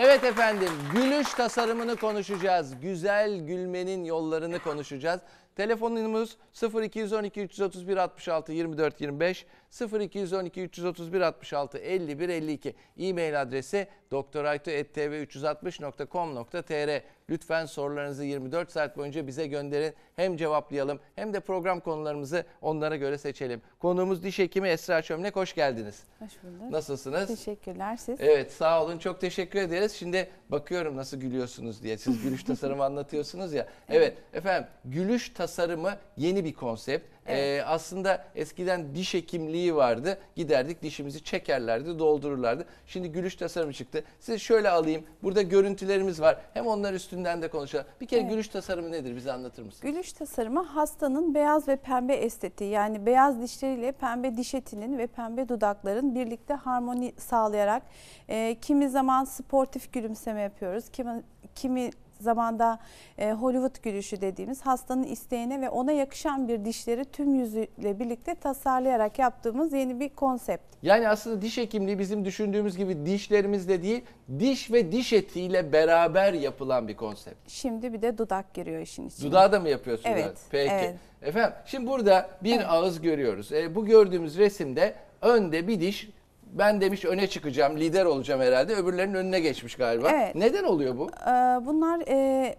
Evet efendim, gülüş tasarımını konuşacağız. Güzel gülmenin yollarını konuşacağız. Telefonumuz 0212 331 66 24 25 0212 331 66 51 52 e-mail adresi doktoraytu.tv360.com.tr Lütfen sorularınızı 24 saat boyunca bize gönderin. Hem cevaplayalım hem de program konularımızı onlara göre seçelim. Konuğumuz diş hekimi Esra Çömlek. Hoş geldiniz. Hoş bulduk. Nasılsınız? Teşekkürler siz. Evet sağ olun çok teşekkür ederiz. Şimdi bakıyorum nasıl gülüyorsunuz diye. Siz gülüş tasarımı anlatıyorsunuz ya. Evet efendim gülüş tasarımı yeni bir konsept. Ee, evet. Ee, aslında eskiden diş hekimliği vardı. Giderdik dişimizi çekerlerdi, doldururlardı. Şimdi gülüş tasarımı çıktı. Size şöyle alayım. Burada görüntülerimiz var. Hem onlar üstünden de konuşalım. Bir kere Evet. gülüş tasarımı nedir? Bize anlatır mısınız? Gülüş tasarımı hastanın beyaz ve pembe estetiği yani beyaz dişleriyle pembe diş etinin ve pembe dudakların birlikte harmoni sağlayarak e, kimi zaman sportif gülümseme yapıyoruz. Kimi, kimi zamanda e, Hollywood gülüşü dediğimiz hastanın isteğine ve ona yakışan bir dişleri tüm yüzüyle birlikte tasarlayarak yaptığımız yeni bir konsept. Yani aslında diş hekimliği bizim düşündüğümüz gibi dişlerimizle değil, diş ve diş etiyle beraber yapılan bir konsept. Şimdi bir de dudak giriyor işin içine. Dudağı da mı yapıyorsunuz? Evet. Peki. Evet. Efendim şimdi burada bir evet. ağız görüyoruz. E, bu gördüğümüz resimde önde bir diş, ben demiş öne çıkacağım, lider olacağım herhalde. Öbürlerinin önüne geçmiş galiba. Evet. Neden oluyor bu? Ee, bunlar e,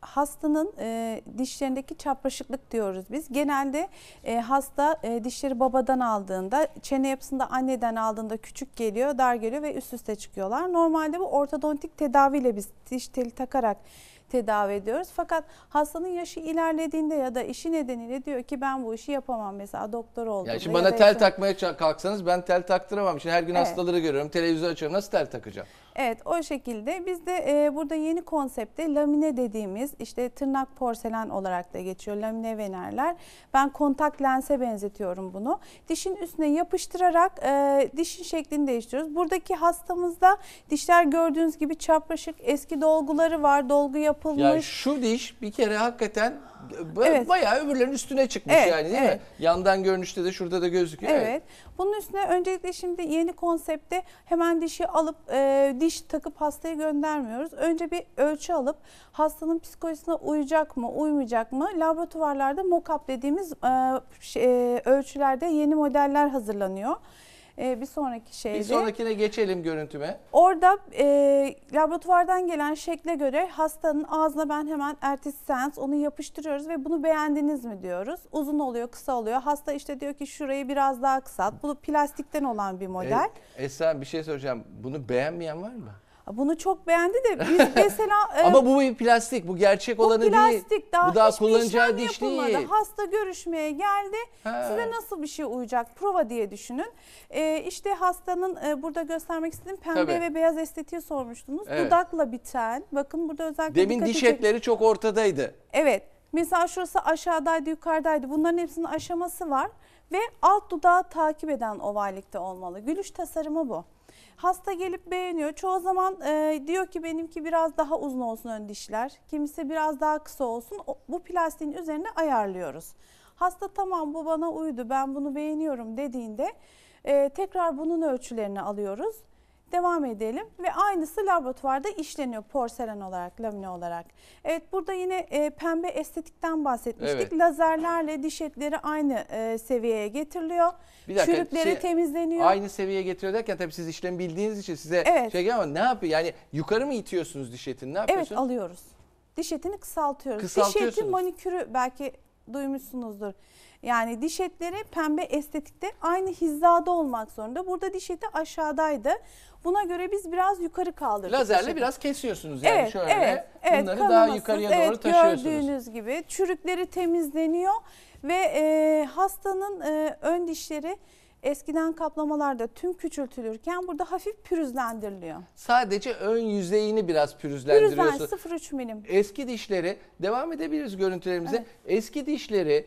hastanın e, dişlerindeki çapraşıklık diyoruz biz. Genelde e, hasta e, dişleri babadan aldığında, çene yapısında anneden aldığında küçük geliyor, dar geliyor ve üst üste çıkıyorlar. Normalde bu ortodontik tedaviyle biz diş teli takarak tedavi ediyoruz. Fakat hastanın yaşı ilerlediğinde ya da işi nedeniyle diyor ki ben bu işi yapamam mesela doktor oldum. Ya şimdi bana ya tel işte... takmaya kalksanız ben tel taktıramam. Şimdi her gün evet. hastaları görüyorum, televizyon açıyorum. Nasıl tel takacağım? Evet o şekilde biz de e, burada yeni konsepte lamine dediğimiz işte tırnak porselen olarak da geçiyor lamine venerler. Ben kontak lense benzetiyorum bunu. Dişin üstüne yapıştırarak e, dişin şeklini değiştiriyoruz. Buradaki hastamızda dişler gördüğünüz gibi çapraşık eski dolguları var dolgu yapılmış. Ya şu diş bir kere hakikaten evet. bayağı öbürlerin üstüne çıkmış evet, yani değil evet. mi? Yandan görünüşte de şurada da gözüküyor. Evet. evet. Bunun üstüne öncelikle şimdi yeni konsepte hemen dişi alıp e, diş takıp hastaya göndermiyoruz. Önce bir ölçü alıp hastanın psikolojisine uyacak mı, uymayacak mı? Laboratuvarlarda mock-up dediğimiz e, şey, e, ölçülerde yeni modeller hazırlanıyor e, bir sonraki şeydi. Bir sonrakine geçelim görüntüme. Orada e, laboratuvardan gelen şekle göre hastanın ağzına ben hemen ertesi seans onu yapıştırıyoruz ve bunu beğendiniz mi diyoruz. Uzun oluyor, kısa oluyor. Hasta işte diyor ki şurayı biraz daha kısalt. Bu plastikten olan bir model. E, Esen bir şey söyleyeceğim. Bunu beğenmeyen var mı? Bunu çok beğendi de biz mesela e, Ama bu bir plastik, bu gerçek bu olanı plastik, değil. Daha bu daha kullanacağı diş yapılmadı. değil. Hasta görüşmeye geldi. Ha. Size nasıl bir şey uyacak? Prova diye düşünün. Ee, işte hastanın e, burada göstermek istediğim pembe Tabii. ve beyaz estetiği sormuştunuz. Evet. Dudakla biten. Bakın burada özellikle Demin diş edecek. etleri çok ortadaydı. Evet. Mesela şurası aşağıdaydı, yukarıdaydı. Bunların hepsinin aşaması var ve alt dudağı takip eden ovalikte olmalı. Gülüş tasarımı bu. Hasta gelip beğeniyor. Çoğu zaman e, diyor ki benimki biraz daha uzun olsun ön dişler. Kimisi biraz daha kısa olsun. O, bu plastiğin üzerine ayarlıyoruz. Hasta tamam bu bana uydu ben bunu beğeniyorum dediğinde e, tekrar bunun ölçülerini alıyoruz. Devam edelim ve aynısı laboratuvarda işleniyor porselen olarak, lamine olarak. Evet burada yine e, pembe estetikten bahsetmiştik. Evet. Lazerlerle diş etleri aynı e, seviyeye getiriliyor. Bir dakika, Çürükleri şey, temizleniyor. Aynı seviyeye getiriyor derken tabii siz işlem bildiğiniz için size evet. şey ama ne yapıyor? Yani yukarı mı itiyorsunuz diş etini? Ne yapıyorsunuz? Evet alıyoruz. Diş etini kısaltıyoruz. Diş eti manikürü belki duymuşsunuzdur. Yani diş etleri pembe estetikte aynı hizada olmak zorunda. Burada diş eti aşağıdaydı. Buna göre biz biraz yukarı kaldırdık. Lazerle biraz kesiyorsunuz yani evet, şöyle. Evet, evet, bunları daha yukarıya doğru evet, taşıyorsunuz. Gördüğünüz gibi çürükleri temizleniyor ve e, hastanın e, ön dişleri eskiden kaplamalarda tüm küçültülürken burada hafif pürüzlendiriliyor. Sadece ön yüzeyini biraz pürüzlendiriyorsunuz. Pürüzlen 0,3 milim. Eski dişleri devam edebiliriz görüntülerimize. Evet. Eski dişleri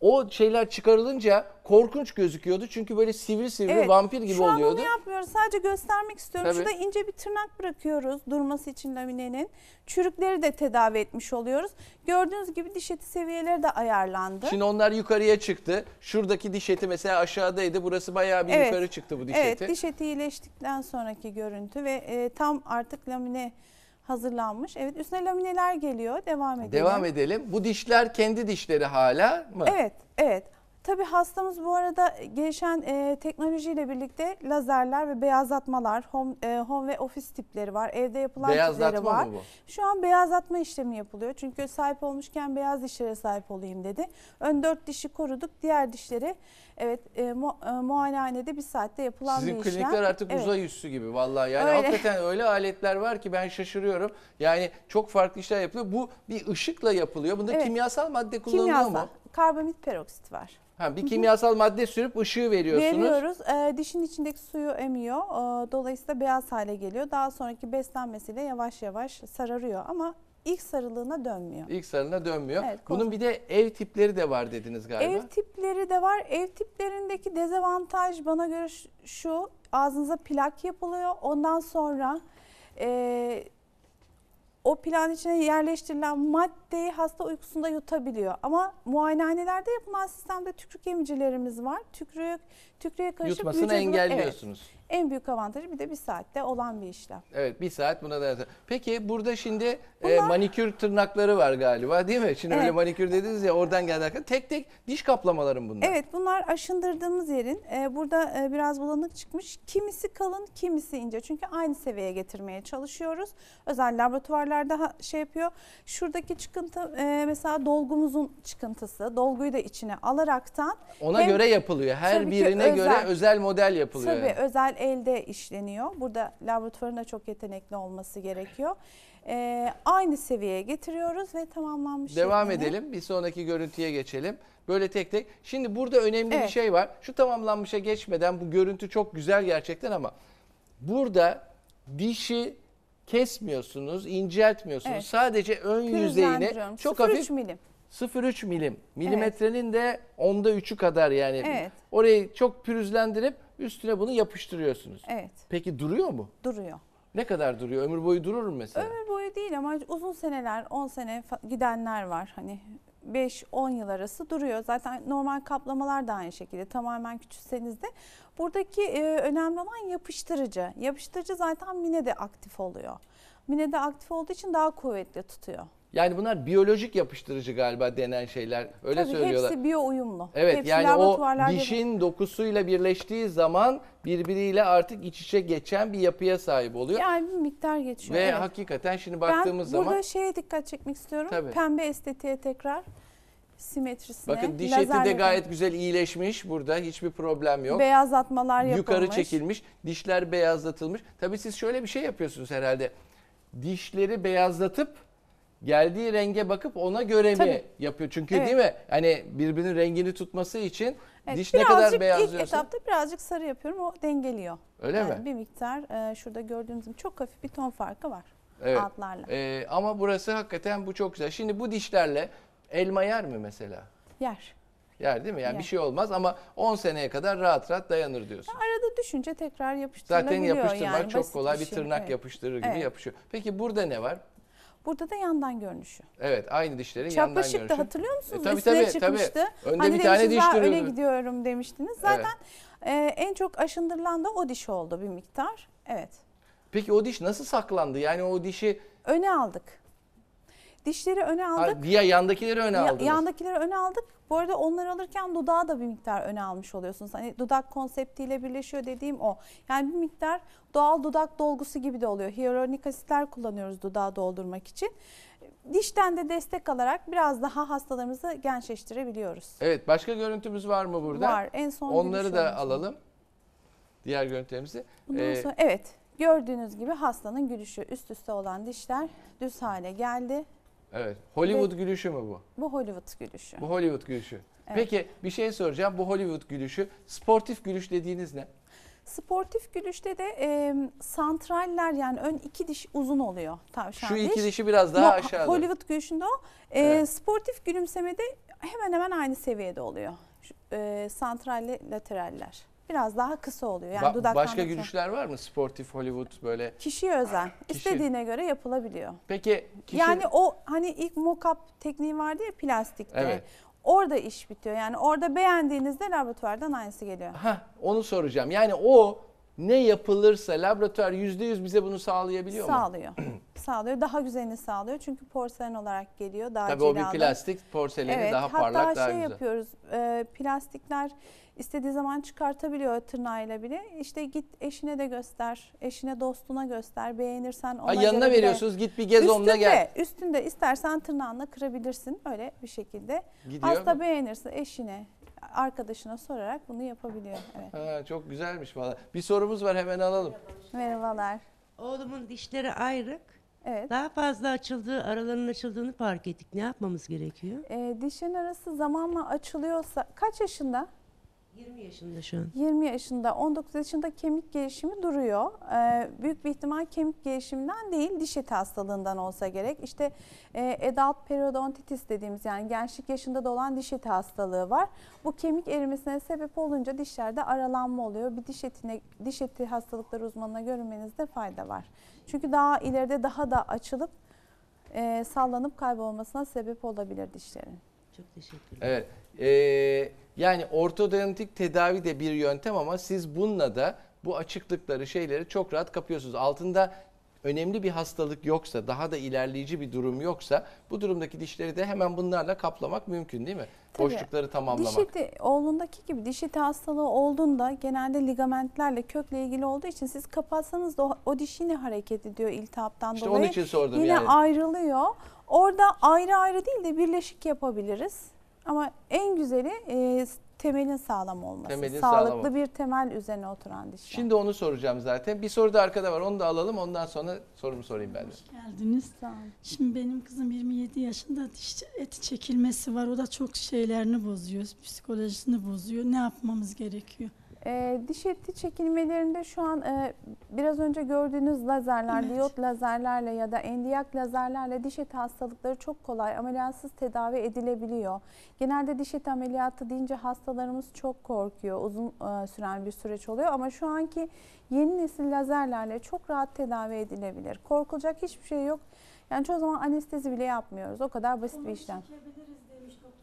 o şeyler çıkarılınca korkunç gözüküyordu. Çünkü böyle sivri sivri evet, vampir gibi oluyordu. Şu an oluyordu. onu yapmıyoruz. Sadece göstermek istiyorum. Tabii. Şurada ince bir tırnak bırakıyoruz durması için laminenin. Çürükleri de tedavi etmiş oluyoruz. Gördüğünüz gibi diş eti seviyeleri de ayarlandı. Şimdi onlar yukarıya çıktı. Şuradaki diş eti mesela aşağıdaydı. Burası bayağı bir evet. yukarı çıktı bu diş evet, eti. Evet diş eti iyileştikten sonraki görüntü ve e, tam artık lamine hazırlanmış. Evet üstüne lamineler geliyor. Devam edelim. Devam edelim. Bu dişler kendi dişleri hala mı? Evet, evet. Tabii hastamız bu arada gelişen e, teknolojiyle birlikte lazerler ve beyazlatmalar, home, e, home ve ofis tipleri var, evde yapılan tipleri var. Mı bu? Şu an beyazlatma işlemi yapılıyor. Çünkü sahip olmuşken beyaz dişlere sahip olayım dedi. Ön dört dişi koruduk, diğer dişleri evet e, mu, e, muayenehanede bir saatte yapılan Sizin bir işlem. Sizin klinikler artık evet. uzay üssü gibi vallahi. Yani öyle. hakikaten öyle aletler var ki ben şaşırıyorum. Yani çok farklı işler yapılıyor. Bu bir ışıkla yapılıyor. Bunda evet. kimyasal madde kullanılıyor kimyasal. mu? karbamit peroksit var. Ha, bir kimyasal madde sürüp ışığı veriyorsunuz. Veriyoruz. E, dişin içindeki suyu emiyor. E, dolayısıyla beyaz hale geliyor. Daha sonraki beslenmesiyle yavaş yavaş sararıyor ama ilk sarılığına dönmüyor. İlk sarılığına dönmüyor. Evet, Bunun bir de ev tipleri de var dediniz galiba. Ev tipleri de var. Ev tiplerindeki dezavantaj bana göre şu. Ağzınıza plak yapılıyor. Ondan sonra e, o plan içine yerleştirilen madde maddeyi hasta uykusunda yutabiliyor. Ama muayenehanelerde yapılan sistemde tükrük emicilerimiz var. Tükrük, tükrüğe karışıp Yutmasını vücudun, engelliyorsunuz. Evet, en büyük avantajı bir de bir saatte olan bir işlem. Evet bir saat buna da Peki burada şimdi e, Bunlar, e, manikür tırnakları var galiba değil mi? Şimdi evet. öyle manikür dediniz ya oradan geldi. Tek tek diş kaplamaların bunlar. Evet bunlar aşındırdığımız yerin e, burada e, biraz bulanık çıkmış. Kimisi kalın kimisi ince. Çünkü aynı seviyeye getirmeye çalışıyoruz. Özel laboratuvarlar daha şey yapıyor. Şuradaki çıkın çıkıntı e, mesela dolgumuzun çıkıntısı. Dolguyu da içine alaraktan. Ona hem, göre yapılıyor. Her birine özel, göre özel model yapılıyor. Tabii yani. özel elde işleniyor. Burada laboratuvarın da çok yetenekli olması gerekiyor. E, aynı seviyeye getiriyoruz ve tamamlanmış. Devam şeklinde. edelim. Bir sonraki görüntüye geçelim. Böyle tek tek. Şimdi burada önemli evet. bir şey var. Şu tamamlanmışa geçmeden bu görüntü çok güzel gerçekten ama burada dişi kesmiyorsunuz, inceltmiyorsunuz. Evet. Sadece ön yüzeyini çok hafif milim. 0,3 milim. Milimetrenin evet. de onda 3'ü kadar yani. Evet. Orayı çok pürüzlendirip üstüne bunu yapıştırıyorsunuz. Evet. Peki duruyor mu? Duruyor. Ne kadar duruyor? Ömür boyu durur mu mesela? Ömür boyu değil ama uzun seneler, 10 sene gidenler var. Hani 5-10 yıl arası duruyor. Zaten normal kaplamalar da aynı şekilde tamamen küçülseniz de. Buradaki e, önemli olan yapıştırıcı. Yapıştırıcı zaten mine de aktif oluyor. Mine de aktif olduğu için daha kuvvetli tutuyor. Yani bunlar biyolojik yapıştırıcı galiba denen şeyler. Öyle Tabii söylüyorlar. Hepsi biyo uyumlu. Evet hepsi yani o dişin de... dokusuyla birleştiği zaman birbiriyle artık iç içe geçen bir yapıya sahip oluyor. Yani bir miktar geçiyor. Ve evet. hakikaten şimdi baktığımız ben zaman. Ben burada şeye dikkat çekmek istiyorum. Tabii. Pembe estetiğe tekrar simetrisine. Bakın diş eti de gayet güzel iyileşmiş burada hiçbir problem yok. Beyazlatmalar yapılmış. Yukarı çekilmiş dişler beyazlatılmış. Tabii siz şöyle bir şey yapıyorsunuz herhalde. Dişleri beyazlatıp geldiği renge bakıp ona göre Tabii. mi yapıyor? Çünkü evet. değil mi? Hani birbirinin rengini tutması için evet, diş ne kadar beyaz ilk diyorsun? etapta birazcık sarı yapıyorum. O dengeliyor. Öyle yani mi? Bir miktar e, şurada gördüğünüz gibi çok hafif bir ton farkı var. Evet. Altlarla. E, ama burası hakikaten bu çok güzel. Şimdi bu dişlerle elma yer mi mesela? Yer. Yer değil mi? Yani Yer. bir şey olmaz ama 10 seneye kadar rahat rahat dayanır diyorsun. arada düşünce tekrar yapıştırılabiliyor. Zaten yapıştırmak yani, çok kolay. Bir, bir şey. tırnak evet. yapıştırır gibi evet. yapışıyor. Peki burada ne var? Burada da yandan görünüşü. Evet aynı dişlerin Çapraşıktı, yandan görünüşü. da hatırlıyor musunuz? E, tabii Üstüne tabii. Çıkmıştı. tabii. Önde hani bir tane diş duruyordu. öne gidiyorum demiştiniz. Zaten evet. e, en çok aşındırılan da o diş oldu bir miktar. Evet. Peki o diş nasıl saklandı? Yani o dişi... Öne aldık. Dişleri öne aldık. Ha, diğer yandakileri öne aldık. Yandakileri öne aldık. Bu arada onları alırken dudağa da bir miktar öne almış oluyorsunuz. Hani dudak konseptiyle birleşiyor dediğim o. Yani bir miktar doğal dudak dolgusu gibi de oluyor. Hyaluronik asitler kullanıyoruz dudağı doldurmak için. Dişten de destek alarak biraz daha hastalarımızı gençleştirebiliyoruz. Evet başka görüntümüz var mı burada? Var en son Onları da alalım. Diğer görüntülerimizi. Bundan ee, evet gördüğünüz gibi hastanın gülüşü üst üste olan dişler düz hale geldi Evet. Hollywood Ve, gülüşü mü bu? Bu Hollywood gülüşü. Bu Hollywood gülüşü. Evet. Peki bir şey soracağım. Bu Hollywood gülüşü. Sportif gülüş dediğiniz ne? Sportif gülüşte de e, santraller yani ön iki diş uzun oluyor tavşan Şu diş. iki dişi biraz daha no, aşağıda. Hollywood gülüşünde o. E, evet. Sportif gülümsemede hemen hemen aynı seviyede oluyor. Şu, e, santralle lateraller biraz daha kısa oluyor. Yani ba- dudaktan başka gülüşler var mı? Sportif, Hollywood böyle. kişi özel. Kişi. İstediğine göre yapılabiliyor. Peki kişi... Yani o hani ilk mock-up tekniği vardı ya plastikte. Evet. Orada iş bitiyor. Yani orada beğendiğinizde laboratuvardan aynısı geliyor. ha onu soracağım. Yani o ne yapılırsa laboratuvar %100 bize bunu sağlayabiliyor Sağlıyor. mu? Sağlıyor. sağlıyor. Daha güzelini sağlıyor. Çünkü porselen olarak geliyor. Daha Tabii cilalı. o bir plastik porseleni evet, daha parlak daha şey güzel. Hatta şey yapıyoruz. E, plastikler istediği zaman çıkartabiliyor tırnağıyla bile. İşte git eşine de göster, eşine dostuna göster, beğenirsen ona Ay, yanına veriyorsunuz git bir gez üstünde, onunla gel. Üstünde istersen tırnağınla kırabilirsin öyle bir şekilde. Gidiyor Hasta mu? beğenirse eşine, arkadaşına sorarak bunu yapabiliyor. Evet. Ha, çok güzelmiş valla. Bir sorumuz var hemen alalım. Merhabalar. Oğlumun dişleri ayrık. Evet. Daha fazla açıldığı, aralarının açıldığını fark ettik. Ne yapmamız gerekiyor? E, dişin arası zamanla açılıyorsa kaç yaşında? 20 yaşında şu an. 20 yaşında, 19 yaşında kemik gelişimi duruyor. Ee, büyük bir ihtimal kemik gelişiminden değil, diş eti hastalığından olsa gerek. İşte e, adult periodontitis dediğimiz yani gençlik yaşında da olan diş eti hastalığı var. Bu kemik erimesine sebep olunca dişlerde aralanma oluyor. Bir diş etine diş eti hastalıkları uzmanına görünmenizde fayda var. Çünkü daha ileride daha da açılıp e, sallanıp kaybolmasına sebep olabilir dişlerin. Çok teşekkürler. Evet. Ee, yani ortodontik tedavi de bir yöntem ama siz bununla da bu açıklıkları şeyleri çok rahat kapıyorsunuz. Altında önemli bir hastalık yoksa, daha da ilerleyici bir durum yoksa bu durumdaki dişleri de hemen bunlarla kaplamak mümkün değil mi? Tabii. Boşlukları tamamlamak. Diş eti oğlundaki gibi diş eti hastalığı olduğunda genelde ligamentlerle kökle ilgili olduğu için siz kapatsanız da o, o diş yine hareket ediyor iltihaptan işte dolayı. onun için sordum yine yani. Yine ayrılıyor. Orada ayrı ayrı değil de birleşik yapabiliriz. Ama en güzeli e, temelin sağlam olması. Temelin Sağlıklı sağlam bir temel üzerine oturan dişler. Şimdi onu soracağım zaten. Bir soru da arkada var. Onu da alalım. Ondan sonra sorumu sorayım ben de. Hoş geldiniz. Sağ olun. Şimdi benim kızım 27 yaşında diş eti çekilmesi var. O da çok şeylerini bozuyor. Psikolojisini bozuyor. Ne yapmamız gerekiyor? E, diş eti çekilmelerinde şu an e, biraz önce gördüğünüz lazerler, evet. diyot lazerlerle ya da endiyak lazerlerle diş eti hastalıkları çok kolay ameliyatsız tedavi edilebiliyor. Genelde diş eti ameliyatı deyince hastalarımız çok korkuyor. Uzun e, süren bir süreç oluyor ama şu anki yeni nesil lazerlerle çok rahat tedavi edilebilir. Korkulacak hiçbir şey yok. Yani çoğu zaman anestezi bile yapmıyoruz. O kadar basit Onu bir işlem. Çekebiliriz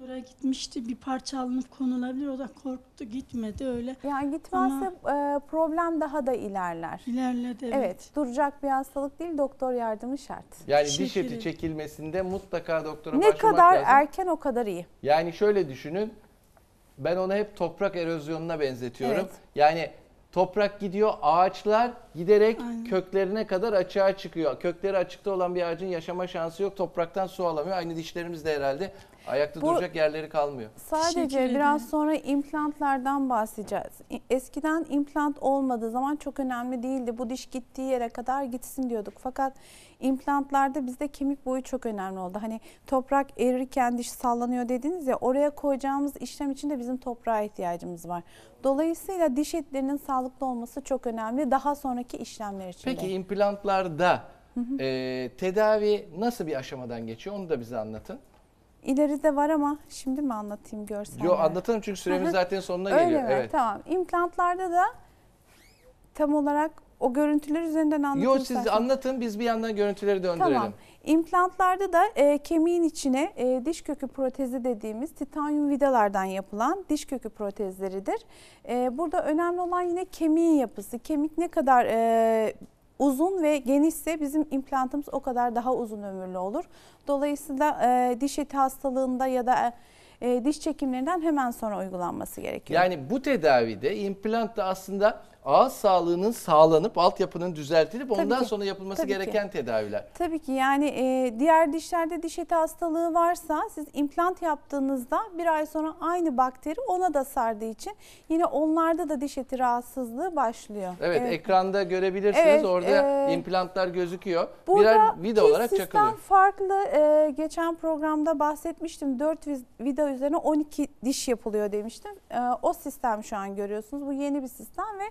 doktora gitmişti. Bir parça alınıp konulabilir. O da korktu gitmedi öyle. Yani gitmezse Ama... e, problem daha da ilerler. İlerledi evet. evet. Duracak bir hastalık değil doktor yardımı şart. Yani diş eti çekilmesinde mutlaka doktora ne başvurmak lazım. Ne kadar erken o kadar iyi. Yani şöyle düşünün. Ben onu hep toprak erozyonuna benzetiyorum. Evet. Yani toprak gidiyor, ağaçlar giderek Aynen. köklerine kadar açığa çıkıyor. Kökleri açıkta olan bir ağacın yaşama şansı yok. Topraktan su alamıyor. Aynı dişlerimiz de herhalde Ayakta Bu, duracak yerleri kalmıyor. Sadece biraz sonra implantlardan bahsedeceğiz. Eskiden implant olmadığı zaman çok önemli değildi. Bu diş gittiği yere kadar gitsin diyorduk. Fakat implantlarda bizde kemik boyu çok önemli oldu. Hani toprak erirken diş sallanıyor dediniz ya oraya koyacağımız işlem için de bizim toprağa ihtiyacımız var. Dolayısıyla diş etlerinin sağlıklı olması çok önemli daha sonraki işlemler için. Peki implantlarda hı hı. E, tedavi nasıl bir aşamadan geçiyor onu da bize anlatın. İleride var ama şimdi mi anlatayım görsel? Yok anlatalım çünkü süremiz zaten sonuna Öyle geliyor. Öyle mi? Evet. Tamam. İmplantlarda da tam olarak o görüntüler üzerinden anlatın. Yok siz anlatın biz bir yandan görüntüleri döndürelim. Tamam. İmplantlarda da e, kemiğin içine e, diş kökü protezi dediğimiz titanyum vidalardan yapılan diş kökü protezleridir. E, burada önemli olan yine kemiğin yapısı. Kemik ne kadar e, uzun ve genişse bizim implantımız o kadar daha uzun ömürlü olur. Dolayısıyla e, diş eti hastalığında ya da e, diş çekimlerinden hemen sonra uygulanması gerekiyor. Yani bu tedavide implant da aslında ağız sağlığının sağlanıp altyapının düzeltilip Tabii ondan ki. sonra yapılması Tabii gereken ki. tedaviler. Tabii ki yani e, diğer dişlerde diş eti hastalığı varsa siz implant yaptığınızda bir ay sonra aynı bakteri ona da sardığı için yine onlarda da diş eti rahatsızlığı başlıyor. Evet, evet. ekranda görebilirsiniz evet, orada e, implantlar gözüküyor. Burada vida olarak çakılıyor. Burada farklı e, geçen programda bahsetmiştim 4 vida üzerine 12 diş yapılıyor demiştim. E, o sistem şu an görüyorsunuz. Bu yeni bir sistem ve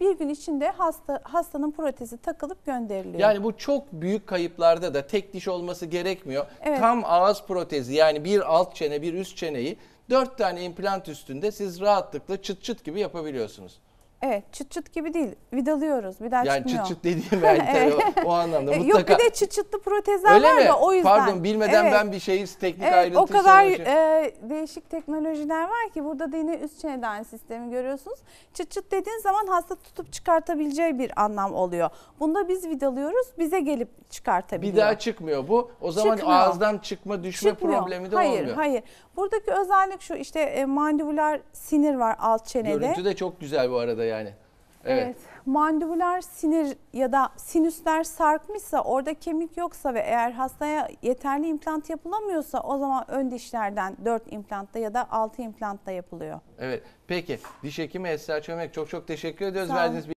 bir gün içinde hasta hastanın protezi takılıp gönderiliyor. Yani bu çok büyük kayıplarda da tek diş olması gerekmiyor. Evet. Tam ağız protezi yani bir alt çene bir üst çeneyi dört tane implant üstünde siz rahatlıkla çıt çıt gibi yapabiliyorsunuz. Evet çıt çıt gibi değil vidalıyoruz bir daha yani çıkmıyor. Yani çıt çıt dediğim yani evet. o, anlamda e, mutlaka. Yok bir de çıt çıtlı protezler Öyle var mi? da o yüzden. Pardon bilmeden evet. ben bir şeyi teknik evet, ayrıntı O kadar e, değişik teknolojiler var ki burada da yine üst çeneden sistemi görüyorsunuz. Çıt çıt dediğin zaman hasta tutup çıkartabileceği bir anlam oluyor. Bunda biz vidalıyoruz bize gelip çıkartabiliyor. Bir daha çıkmıyor bu o zaman çıkmıyor. ağızdan çıkma düşme çıkmıyor. problemi de hayır, olmuyor. Hayır hayır buradaki özellik şu işte e, mandibular sinir var alt çenede. Görüntü de çok güzel bu arada yani. Evet. evet. Mandibüler sinir ya da sinüsler sarkmışsa, orada kemik yoksa ve eğer hastaya yeterli implant yapılamıyorsa o zaman ön dişlerden 4 implantta ya da 6 implantta yapılıyor. Evet. Peki diş hekimi Esra Çömek çok çok teşekkür ediyoruz verdiğiniz